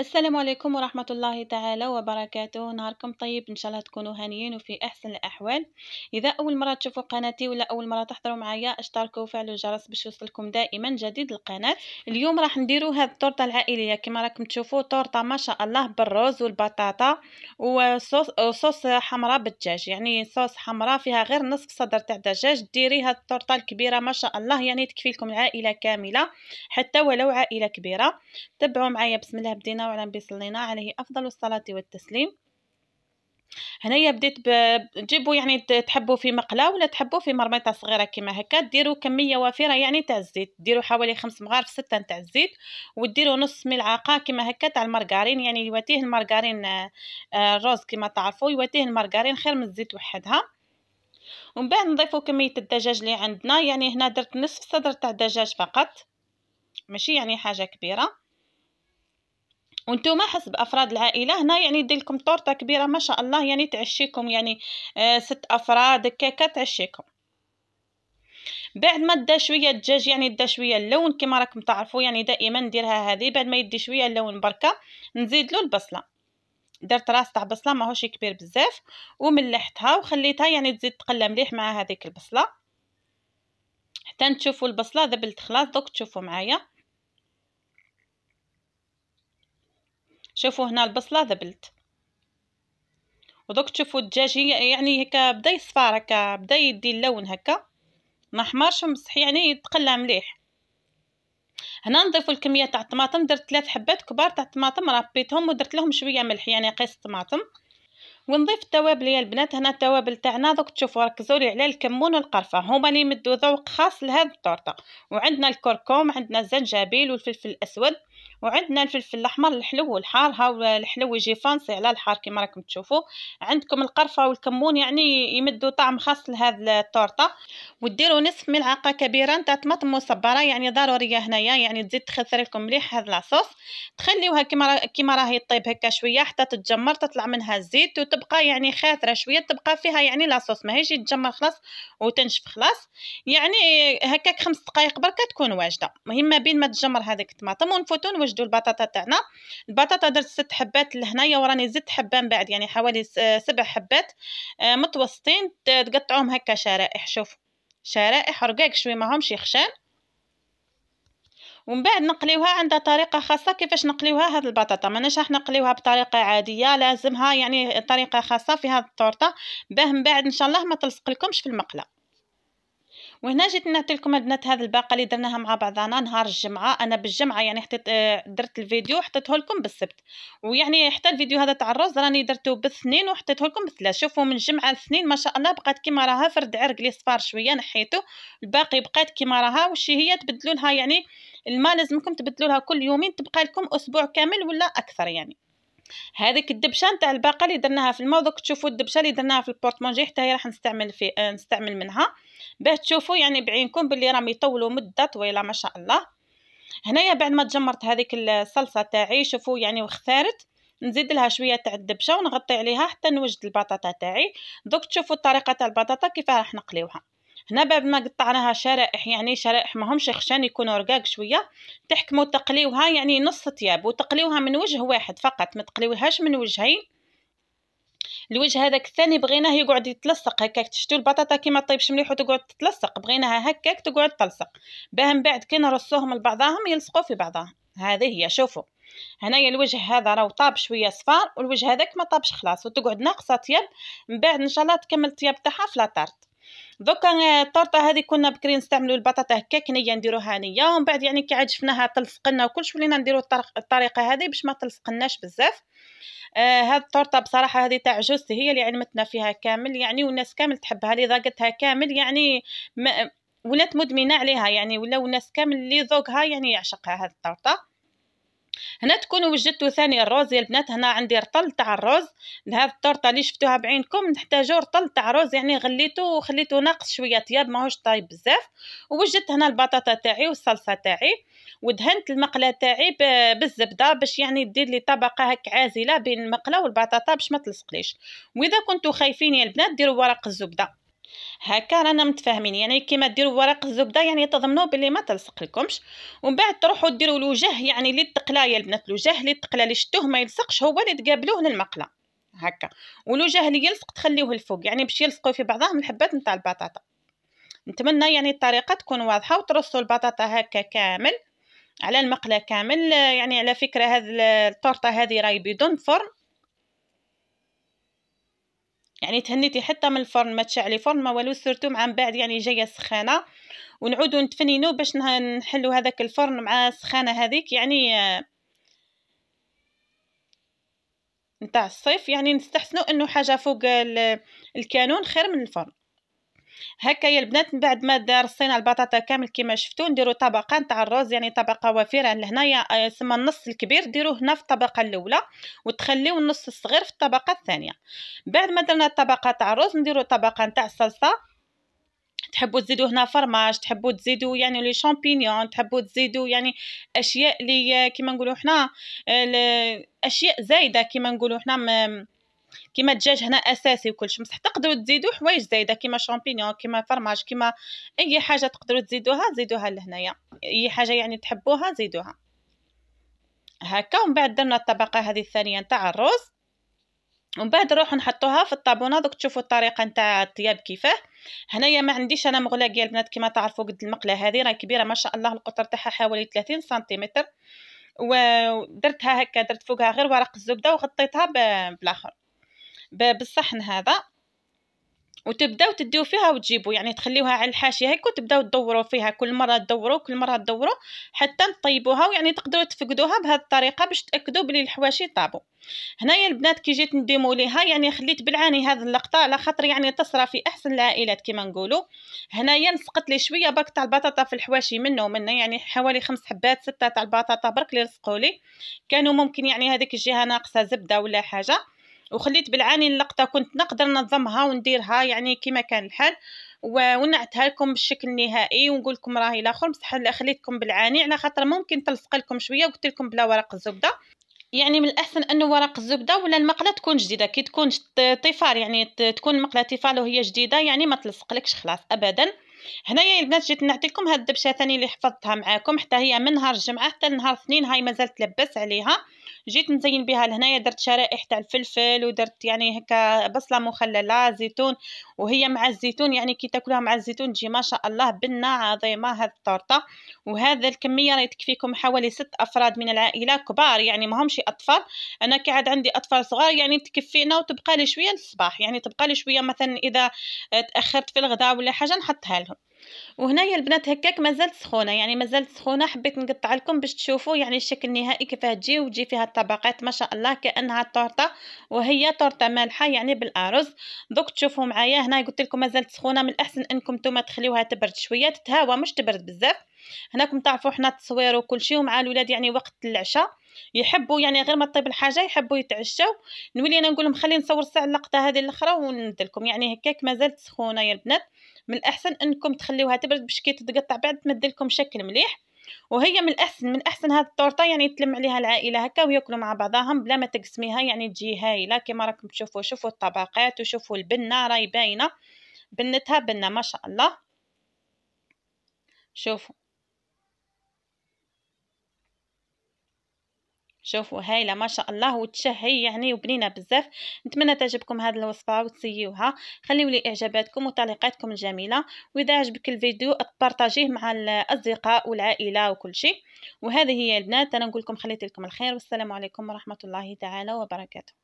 السلام عليكم ورحمة الله تعالى وبركاته نهاركم طيب إن شاء الله تكونوا هانيين وفي أحسن الأحوال إذا أول مرة تشوفوا قناتي ولا أول مرة تحضروا معايا اشتركوا وفعلوا الجرس باش يوصلكم دائما جديد القناة اليوم راح نديروا هاد التورتة العائلية كما راكم تشوفوا تورتة ما شاء الله بالرز والبطاطا وصوص حمراء بالدجاج يعني صوص حمراء فيها غير نصف صدر تاع دجاج ديري هاد التورتة الكبيرة ما شاء الله يعني تكفي لكم العائلة كاملة حتى ولو عائلة كبيرة تبعوا معايا بسم الله بدينا وعلى ونعم بيصلينا عليه أفضل الصلاة والتسليم هنايا بديت تجيبوا يعني تحبوا في مقله ولا تحبوا في مرميطه صغيره كما هكا ديروا كميه وافره يعني تاع الزيت ديروا حوالي خمس مغارف سته تاع الزيت وديروا نص ملعقه كما هكا تاع المارغرين يعني يواتيه المارغرين آه، الروز كما تعرفوا يواتيه المارغرين خير من الزيت وحدها ومن بعد نضيفوا كميه الدجاج اللي عندنا يعني هنا درت نصف صدر تاع دجاج فقط ماشي يعني حاجه كبيره وانتم حسب افراد العائله هنا يعني دير لكم طورته كبيره ما شاء الله يعني تعشيكم يعني آه، ست افراد كيكه تعشيكم بعد ما دا شويه الدجاج يعني دا شويه اللون كما راكم تعرفوا يعني دائما نديرها هذه بعد ما يدي شويه اللون بركه نزيد له البصله درت راس تاع بصله ماهوش كبير بزاف وملحتها وخليتها يعني تزيد تقلى مليح مع هذيك البصله حتى تشوفوا البصله ذبلت خلاص دوك تشوفوا معايا شوفوا هنا البصله ذبلت ودوك تشوفوا الدجاج يعني هكا بدا يصفر هكا بدا يدي اللون هكا ما حمرش مصح يعني يتقلى مليح هنا نضيف الكميه تاع الطماطم درت ثلاث حبات كبار تاع الطماطم ربيتهم ودرت لهم شويه ملح يعني قيس الطماطم ونضيف التوابل يا البنات هنا التوابل تاعنا دوك تشوفوا ركزوا لي على الكمون والقرفه هما اللي يمدوا ذوق خاص لهاد التورته وعندنا الكركم عندنا الزنجبيل والفلفل الاسود وعندنا الفلفل الاحمر الحلو والحار هاو الحلو يجي فانسي على الحار كما راكم تشوفوا عندكم القرفه والكمون يعني يمدوا طعم خاص لهذا التورته وديروا نصف ملعقه كبيره نتاع طماطم مصبره يعني ضروريه هنايا يعني تزيد تخسر لكم مليح هذا العصوص تخليوها كما كما راهي طيب هكا شويه حتى تتجمر تطلع منها الزيت وتبقى يعني خاثره شويه تبقى فيها يعني لاصوص ماهيش يتجمر خلاص وتنشف خلاص يعني هكاك خمس دقائق بركه تكون واجده مهمه بين ما تجمر هذيك الطماطم ونفوتوا نوجدوا البطاطا تاعنا البطاطا درت ست حبات لهنايا وراني زدت حبه من بعد يعني حوالي آه، سبع حبات آه، متوسطين تقطعوهم هكا شرائح شوف شرائح رقاق شوي ماهمش يخشان ومن بعد نقليوها عندها طريقه خاصه كيفاش نقليوها هاد البطاطا ماناش راح نقليوها بطريقه عاديه لازمها يعني طريقه خاصه في هاد التورته باه من بعد ان شاء الله ما تلصق لكمش في المقله وهنا جيت نعطي لكم البنات هذه الباقه اللي درناها مع بعضنا نهار الجمعه انا بالجمعه يعني حطيت آه، درت الفيديو حطيته لكم بالسبت ويعني حتى الفيديو هذا تاع الرز راني درته بالاثنين وحطيته لكم بالثلاث شوفوا من الجمعه الاثنين ما شاء الله بقات كيما راها فرد عرق لي صفار شويه نحيته الباقي بقات كيما راها وشي هي تبدلوا لها يعني الماء لازمكم تبدلوا لها كل يومين تبقى لكم اسبوع كامل ولا اكثر يعني هذيك الدبشه نتاع الباقه اللي درناها في الماء دوك تشوفوا الدبشه اللي درناها في البورتمونجي حتى هي راح نستعمل في آه، نستعمل منها باه تشوفوا يعني بعينكم باللي راهم يطولوا مده طويله ما شاء الله هنايا بعد ما تجمرت هذيك الصلصه تاعي شوفوا يعني وخثارت نزيد لها شويه تاع الدبشه ونغطي عليها حتى نوجد البطاطا تاعي دوك تشوفوا الطريقه تاع البطاطا كيفاه راح نقليوها هنا بعد ما قطعناها شرائح يعني شرائح ما همش خشان يكونوا رقاق شويه تحكموا تقليوها يعني نص تياب وتقليوها من وجه واحد فقط ما تقليوهاش من وجهين الوجه هذاك الثاني بغيناه يقعد يتلصق هكاك تشتو البطاطا كيما طيبش مليح وتقعد تتلصق بغيناها هكاك تقعد تلصق باه من بعد كي نرصوهم لبعضاهم يلصقوا في بعضهم هذه هي شوفوا هنايا الوجه هذا راهو طاب شويه صفار والوجه هذاك ما طابش خلاص وتقعد ناقصه تياب من بعد ان شاء الله تكمل الطياب تاعها في لاطارت دوكا آه، الطرطه هذه كنا بكري نستعملوا البطاطا هكا كنيه نديروها نيه ومن بعد يعني كي عجفناها تلصقنا وكلش ولينا نديروا الطريقه هذه باش ما تلصقناش بزاف آه هاد الطرطه بصراحه هذه تاع جوست هي اللي علمتنا فيها كامل يعني والناس كامل تحبها اللي ذاقتها كامل يعني ما ولات مدمنه عليها يعني ولاو الناس كامل اللي ذوقها يعني يعشقها هاد الطرطه هنا تكونوا وجدتوا ثاني الرز يا البنات هنا عندي رطل تاع الرز لهذا الطورطه اللي شفتوها بعينكم نحتاجو رطل تاع رز يعني غليته وخليته ناقص شويه طياب ماهوش طايب بزاف ووجدت هنا البطاطا تاعي والصلصه تاعي ودهنت المقله تاعي بالزبده باش يعني دير لي طبقه هك عازله بين المقله والبطاطا باش ما تلصقليش واذا كنتوا خايفين يا البنات ديروا ورق الزبده هكا رانا متفاهمين يعني كيما ديروا ورق الزبده يعني تضمنوا باللي ما تلصق لكمش ومن بعد تروحوا ديروا الوجه يعني اللي تقلا يا البنات الوجه اللي تقلا اللي شتوه ما يلصقش هو اللي تقابلوه للمقله هكا والوجه اللي يلصق تخليوه الفوق يعني باش يلصقوا في بعضهم الحبات نتاع البطاطا نتمنى يعني الطريقه تكون واضحه وترصوا البطاطا هكا كامل على المقله كامل يعني على فكره هذه التورته هذه راهي بدون فرن يعني تهنيتي حتى من الفرن ما تشعلي فرن ما والو سيرتو مع من بعد يعني جايه سخانه ونعودو نتفنينو باش نحلو هذاك الفرن مع السخانه هذيك يعني آه، نتاع الصيف يعني نستحسنوا انه حاجه فوق الكانون خير من الفرن هكا يا البنات من بعد ما درسينا البطاطا كامل كيما شفتوا نديروا طبقه نتاع الرز يعني طبقه وفيره لهنايا يسمى آه، النص الكبير ديروه هنا في الطبقه الاولى وتخليو النص الصغير في الطبقه الثانيه بعد ما درنا الطبقه تاع الرز نديروا طبقه نتاع الصلصه تحبوا تزيدوا هنا فرماج تحبوا تزيدوا يعني لي شامبينيون تحبوا تزيدوا يعني اشياء لي آه، كيما نقولوا حنا آه، اشياء زايده كيما نقولوا حنا كيما الدجاج هنا اساسي وكلشي بصح تقدروا تزيدوا حوايج زايده كيما شامبينيون كيما فرماج كيما اي حاجه تقدروا تزيدوها زيدوها لهنايا اي حاجه يعني تحبوها زيدوها هكا ومن بعد درنا الطبقه هذه الثانيه نتاع الرز ومن بعد نروحو نحطوها في الطابونه دوك تشوفوا الطريقه نتاع الطياب كيفاه هنايا ما عنديش انا مغلاقيه البنات كيما تعرفوا قد المقله هذه راهي كبيره ما شاء الله القطر تاعها حوالي 30 سنتيمتر ودرتها هكا درت فوقها غير ورق الزبده وغطيتها بالاخر بالصحن هذا وتبداو تديو فيها وتجيبوا يعني تخليوها على الحاشيه هيك وتبداو تدوروا فيها كل مره تدوروا كل مره تدوروا حتى تطيبوها ويعني تقدروا تفقدوها بهذه الطريقه باش تاكدوا بلي الحواشي طابوا هنايا البنات كي جيت نديمو ليها يعني خليت بالعاني هذه اللقطه على خاطر يعني تصرى في احسن العائلات كما نقولوا هنايا نسقط لي شويه برك تاع البطاطا في الحواشي منه ومنه يعني حوالي خمس حبات سته تاع البطاطا برك اللي رزقوا لي كانوا ممكن يعني هذيك الجهه ناقصه زبده ولا حاجه وخليت بالعاني اللقطه كنت نقدر ننظمها ونديرها يعني كما كان الحال ونعتها لكم بالشكل النهائي ونقول لكم راهي الاخر بصح خليتكم بالعاني على خاطر ممكن تلصق لكم شويه وقلت لكم بلا ورق الزبده يعني من الاحسن انه ورق الزبده ولا المقله تكون جديده كي تكون طفار يعني تكون مقله طفال وهي جديده يعني ما تلصقلكش خلاص ابدا هنايا البنات جيت نعطيكم هاد الدبشه ثاني اللي حفظتها معاكم حتى هي من نهار الجمعه حتى نهار الاثنين هاي مازالت لبس عليها جيت نزين بها لهنايا درت شرائح تاع الفلفل ودرت يعني هكا بصله مخلله زيتون وهي مع الزيتون يعني كي تاكلوها مع الزيتون تجي ما شاء الله بنه عظيمه هاد الطورطه وهذا الكميه راهي تكفيكم حوالي ست افراد من العائله كبار يعني ما اطفال انا كي عاد عندي اطفال صغار يعني تكفينا وتبقى لي شويه للصباح يعني تبقى لي شويه مثلا اذا تاخرت في الغداء ولا حاجه نحطها لهم نديرهم وهنايا البنات هكاك مازالت سخونه يعني مازالت سخونه حبيت نقطع لكم باش تشوفوا يعني الشكل النهائي كيفاه تجي وتجي فيها الطبقات ما شاء الله كانها تورته وهي تورته مالحه يعني بالارز دوك تشوفوا معايا هنا قلت لكم مازالت سخونه من الاحسن انكم نتوما تخليوها تبرد شويه تتهاوى مش تبرد بزاف هناكم تعرفوا حنا التصوير وكل شيء ومع الولاد يعني وقت العشاء يحبوا يعني غير ما طيب الحاجه يحبوا يتعشوا نولي انا نقول لهم خليني نصور ساعه اللقطه هذه الاخرى وندلكم يعني هكاك مازالت سخونه يا البنات من الاحسن انكم تخليوها تبرد باش كي تتقطع بعد تمد لكم شكل مليح وهي من الاحسن من احسن هذه التورته يعني تلم عليها العائله هكا وياكلوا مع بعضهم بلا ما تقسميها يعني تجي هايله كما راكم تشوفوا شوفوا الطبقات وشوفوا البنه راهي باينه بنتها بنه ما شاء الله شوفوا شوفوا هايله ما شاء الله وتشهي يعني وبنينه بزاف نتمنى تعجبكم هذه الوصفه وتسيوها خليو لي اعجاباتكم وتعليقاتكم الجميله واذا عجبك الفيديو بارطاجيه مع الاصدقاء والعائله وكل شيء وهذه هي البنات انا نقول لكم خليت لكم الخير والسلام عليكم ورحمه الله تعالى وبركاته